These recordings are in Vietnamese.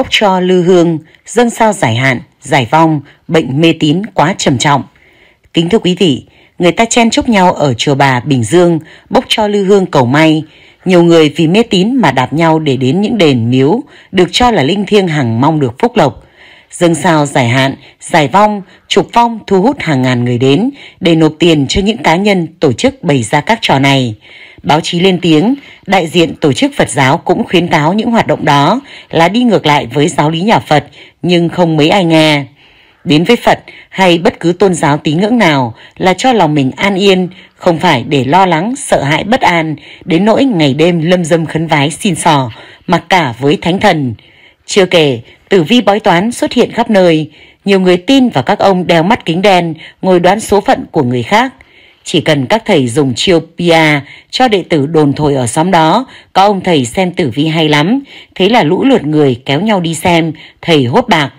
bốc cho lư hương, dân sao giải hạn, giải vong, bệnh mê tín quá trầm trọng. Kính thưa quý vị, người ta chen chúc nhau ở chùa bà Bình Dương, bốc cho lư hương cầu may. Nhiều người vì mê tín mà đạp nhau để đến những đền miếu được cho là linh thiêng hằng mong được phúc lộc. Dâng sao giải hạn, giải vong, trục phong thu hút hàng ngàn người đến để nộp tiền cho những cá nhân tổ chức bày ra các trò này. Báo chí lên tiếng, đại diện tổ chức Phật giáo cũng khuyến cáo những hoạt động đó là đi ngược lại với giáo lý nhà Phật, nhưng không mấy ai nghe. Đến với Phật hay bất cứ tôn giáo tín ngưỡng nào là cho lòng mình an yên, không phải để lo lắng, sợ hãi bất an, đến nỗi ngày đêm lâm dâm khấn vái xin sò, mặc cả với thánh thần. Chưa kể, tử vi bói toán xuất hiện khắp nơi, nhiều người tin vào các ông đeo mắt kính đen, ngồi đoán số phận của người khác, chỉ cần các thầy dùng chiêu pia cho đệ tử đồn thổi ở xóm đó, có ông thầy xem tử vi hay lắm, thế là lũ lượt người kéo nhau đi xem, thầy hốt bạc.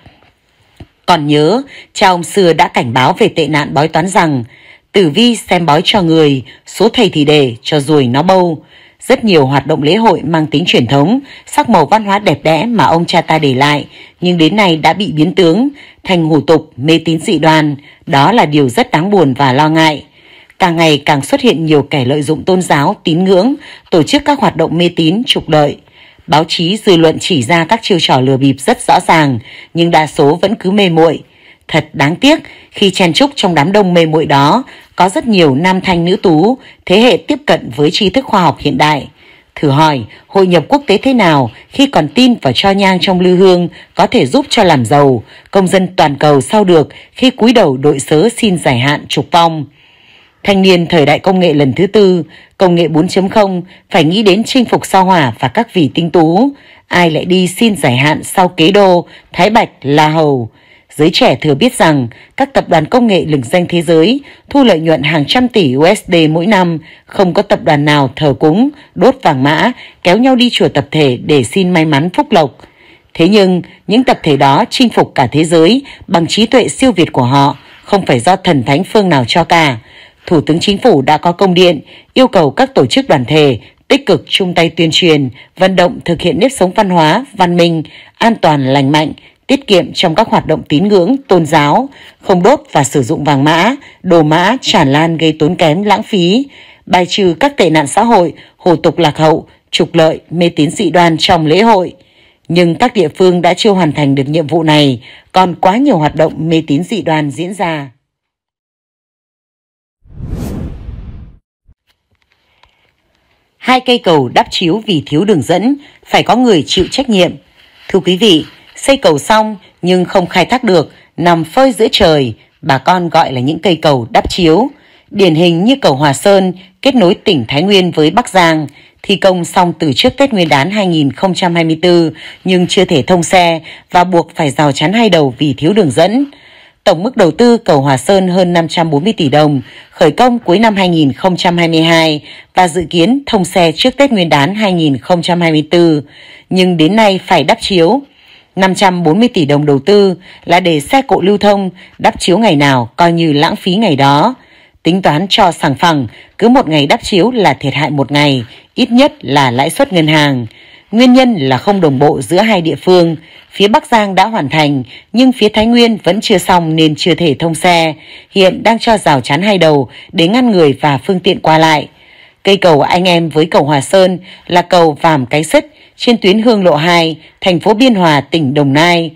Còn nhớ, cha ông xưa đã cảnh báo về tệ nạn bói toán rằng, tử vi xem bói cho người, số thầy thì để, cho rồi nó bâu. Rất nhiều hoạt động lễ hội mang tính truyền thống, sắc màu văn hóa đẹp đẽ mà ông cha ta để lại, nhưng đến nay đã bị biến tướng, thành hủ tục, mê tín dị đoan. Đó là điều rất đáng buồn và lo ngại càng ngày càng xuất hiện nhiều kẻ lợi dụng tôn giáo, tín ngưỡng, tổ chức các hoạt động mê tín, trục lợi. Báo chí, dư luận chỉ ra các chiêu trò lừa bịp rất rõ ràng, nhưng đa số vẫn cứ mê muội. Thật đáng tiếc khi chen trúc trong đám đông mê muội đó có rất nhiều nam thanh nữ tú, thế hệ tiếp cận với tri thức khoa học hiện đại. Thử hỏi, hội nhập quốc tế thế nào khi còn tin vào cho nhang trong lưu hương có thể giúp cho làm giàu, công dân toàn cầu sao được khi cúi đầu đội sớ xin giải hạn trục vong. Thanh niên thời đại công nghệ lần thứ tư, công nghệ 4.0 phải nghĩ đến chinh phục sao hỏa và các vị tinh tú. Ai lại đi xin giải hạn sau kế đô, Thái Bạch, La Hầu. Giới trẻ thừa biết rằng các tập đoàn công nghệ lừng danh thế giới thu lợi nhuận hàng trăm tỷ USD mỗi năm, không có tập đoàn nào thờ cúng, đốt vàng mã, kéo nhau đi chùa tập thể để xin may mắn phúc lộc. Thế nhưng, những tập thể đó chinh phục cả thế giới bằng trí tuệ siêu việt của họ, không phải do thần thánh phương nào cho cả. Thủ tướng Chính phủ đã có công điện yêu cầu các tổ chức đoàn thể tích cực chung tay tuyên truyền, vận động thực hiện nếp sống văn hóa, văn minh, an toàn, lành mạnh, tiết kiệm trong các hoạt động tín ngưỡng, tôn giáo, không đốt và sử dụng vàng mã, đồ mã, tràn lan gây tốn kém, lãng phí, bài trừ các tệ nạn xã hội, hồ tục lạc hậu, trục lợi, mê tín dị đoan trong lễ hội. Nhưng các địa phương đã chưa hoàn thành được nhiệm vụ này, còn quá nhiều hoạt động mê tín dị đoan diễn ra. hai cây cầu đắp chiếu vì thiếu đường dẫn, phải có người chịu trách nhiệm. Thưa quý vị, xây cầu xong nhưng không khai thác được, nằm phơi giữa trời, bà con gọi là những cây cầu đắp chiếu. Điển hình như cầu Hòa Sơn kết nối tỉnh Thái Nguyên với Bắc Giang, thi công xong từ trước Tết Nguyên đán 2024 nhưng chưa thể thông xe và buộc phải rào chắn hai đầu vì thiếu đường dẫn. Tổng mức đầu tư cầu Hòa Sơn hơn 540 tỷ đồng, khởi công cuối năm 2022 và dự kiến thông xe trước Tết Nguyên đán 2024, nhưng đến nay phải đắp chiếu. 540 tỷ đồng đầu tư là để xe cộ lưu thông, đắp chiếu ngày nào coi như lãng phí ngày đó. Tính toán cho sàng phẳng, cứ một ngày đắp chiếu là thiệt hại một ngày, ít nhất là lãi suất ngân hàng. Nguyên nhân là không đồng bộ giữa hai địa phương, phía Bắc Giang đã hoàn thành nhưng phía Thái Nguyên vẫn chưa xong nên chưa thể thông xe, hiện đang cho rào chắn hai đầu để ngăn người và phương tiện qua lại. Cây cầu anh em với cầu Hòa Sơn là cầu Vàm Cái Sứt trên tuyến Hương Lộ 2, thành phố Biên Hòa, tỉnh Đồng Nai.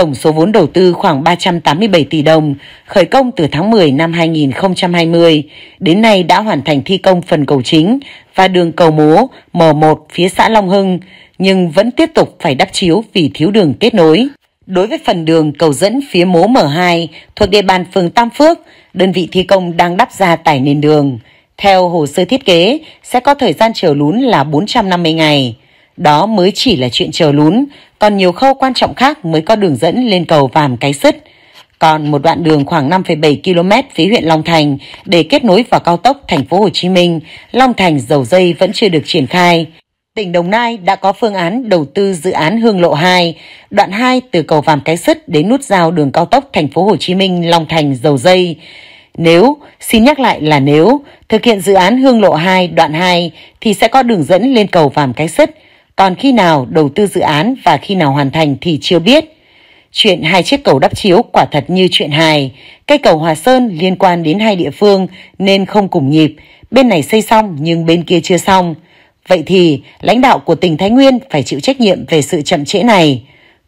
Tổng số vốn đầu tư khoảng 387 tỷ đồng, khởi công từ tháng 10 năm 2020, đến nay đã hoàn thành thi công phần cầu chính và đường cầu mố M1 phía xã Long Hưng, nhưng vẫn tiếp tục phải đắp chiếu vì thiếu đường kết nối. Đối với phần đường cầu dẫn phía mố M2 thuộc địa bàn phường Tam Phước, đơn vị thi công đang đắp ra tải nền đường. Theo hồ sơ thiết kế, sẽ có thời gian chờ lún là 450 ngày. Đó mới chỉ là chuyện chờ lún, còn nhiều khâu quan trọng khác mới có đường dẫn lên cầu Vàm Cái Sứt. Còn một đoạn đường khoảng 5,7 km phía huyện Long Thành để kết nối vào cao tốc thành phố Hồ Chí Minh, Long Thành dầu dây vẫn chưa được triển khai. Tỉnh Đồng Nai đã có phương án đầu tư dự án Hương Lộ 2, đoạn 2 từ cầu Vàm Cái Sứt đến nút giao đường cao tốc thành phố Hồ Chí Minh Long Thành dầu dây. Nếu, xin nhắc lại là nếu, thực hiện dự án Hương Lộ 2 đoạn 2 thì sẽ có đường dẫn lên cầu Vàm Cái Sứt còn khi nào đầu tư dự án và khi nào hoàn thành thì chưa biết. Chuyện hai chiếc cầu đắp chiếu quả thật như chuyện hài. Cây cầu Hòa Sơn liên quan đến hai địa phương nên không cùng nhịp. Bên này xây xong nhưng bên kia chưa xong. Vậy thì lãnh đạo của tỉnh Thái Nguyên phải chịu trách nhiệm về sự chậm trễ này.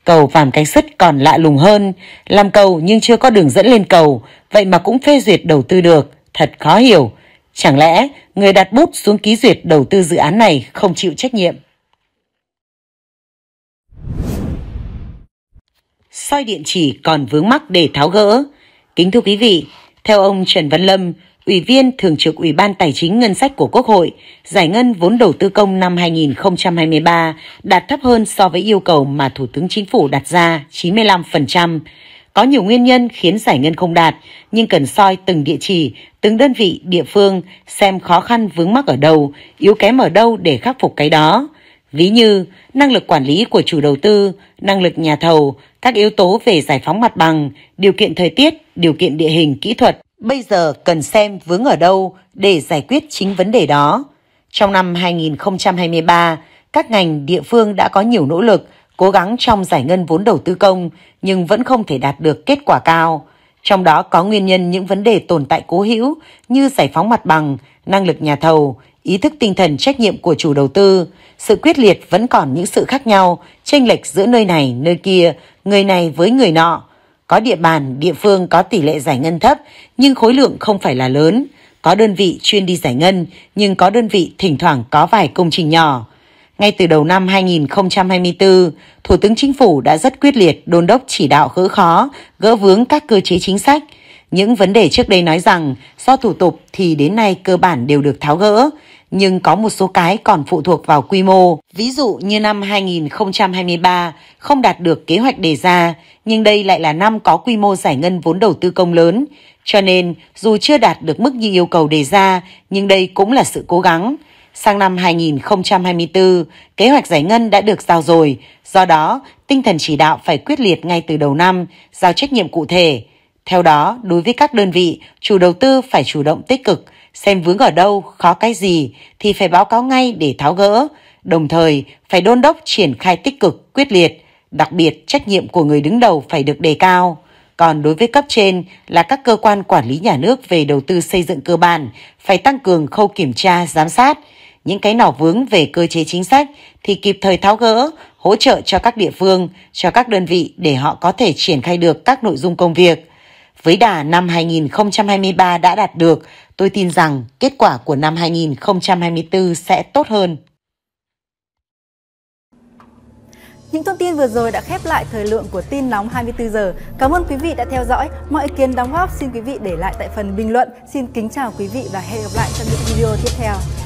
Cầu Vàm Cánh Sứt còn lạ lùng hơn. Làm cầu nhưng chưa có đường dẫn lên cầu. Vậy mà cũng phê duyệt đầu tư được. Thật khó hiểu. Chẳng lẽ người đặt bút xuống ký duyệt đầu tư dự án này không chịu trách nhiệm? soi điện chỉ còn vướng mắc để tháo gỡ. Kính thưa quý vị, theo ông Trần Văn Lâm, Ủy viên Thường trực Ủy ban Tài chính Ngân sách của Quốc hội, giải ngân vốn đầu tư công năm 2023 đạt thấp hơn so với yêu cầu mà Thủ tướng Chính phủ đặt ra 95%. Có nhiều nguyên nhân khiến giải ngân không đạt, nhưng cần soi từng địa chỉ, từng đơn vị, địa phương, xem khó khăn vướng mắc ở đâu, yếu kém ở đâu để khắc phục cái đó. Ví như năng lực quản lý của chủ đầu tư, năng lực nhà thầu, các yếu tố về giải phóng mặt bằng, điều kiện thời tiết, điều kiện địa hình, kỹ thuật. Bây giờ cần xem vướng ở đâu để giải quyết chính vấn đề đó. Trong năm 2023, các ngành địa phương đã có nhiều nỗ lực, cố gắng trong giải ngân vốn đầu tư công nhưng vẫn không thể đạt được kết quả cao. Trong đó có nguyên nhân những vấn đề tồn tại cố hữu như giải phóng mặt bằng, năng lực nhà thầu, ý thức tinh thần trách nhiệm của chủ đầu tư, sự quyết liệt vẫn còn những sự khác nhau, chênh lệch giữa nơi này nơi kia người này với người nọ. Có địa bàn, địa phương có tỷ lệ giải ngân thấp nhưng khối lượng không phải là lớn. Có đơn vị chuyên đi giải ngân nhưng có đơn vị thỉnh thoảng có vài công trình nhỏ. Ngay từ đầu năm 2024, Thủ tướng Chính phủ đã rất quyết liệt đôn đốc chỉ đạo gỡ khó, gỡ vướng các cơ chế chính sách. Những vấn đề trước đây nói rằng do thủ tục thì đến nay cơ bản đều được tháo gỡ nhưng có một số cái còn phụ thuộc vào quy mô. Ví dụ như năm 2023 không đạt được kế hoạch đề ra, nhưng đây lại là năm có quy mô giải ngân vốn đầu tư công lớn. Cho nên, dù chưa đạt được mức như yêu cầu đề ra, nhưng đây cũng là sự cố gắng. Sang năm 2024, kế hoạch giải ngân đã được giao rồi, do đó tinh thần chỉ đạo phải quyết liệt ngay từ đầu năm, giao trách nhiệm cụ thể. Theo đó, đối với các đơn vị, chủ đầu tư phải chủ động tích cực – xem vướng ở đâu, khó cái gì thì phải báo cáo ngay để tháo gỡ, đồng thời phải đôn đốc triển khai tích cực, quyết liệt, đặc biệt trách nhiệm của người đứng đầu phải được đề cao. Còn đối với cấp trên là các cơ quan quản lý nhà nước về đầu tư xây dựng cơ bản phải tăng cường khâu kiểm tra, giám sát. Những cái nỏ vướng về cơ chế chính sách thì kịp thời tháo gỡ, hỗ trợ cho các địa phương, cho các đơn vị để họ có thể triển khai được các nội dung công việc với đà năm 2023 đã đạt được, tôi tin rằng kết quả của năm 2024 sẽ tốt hơn. Những thông tin vừa rồi đã khép lại thời lượng của tin nóng 24 giờ. Cảm ơn quý vị đã theo dõi. Mọi ý kiến đóng góp xin quý vị để lại tại phần bình luận. Xin kính chào quý vị và hẹn gặp lại trong những video tiếp theo.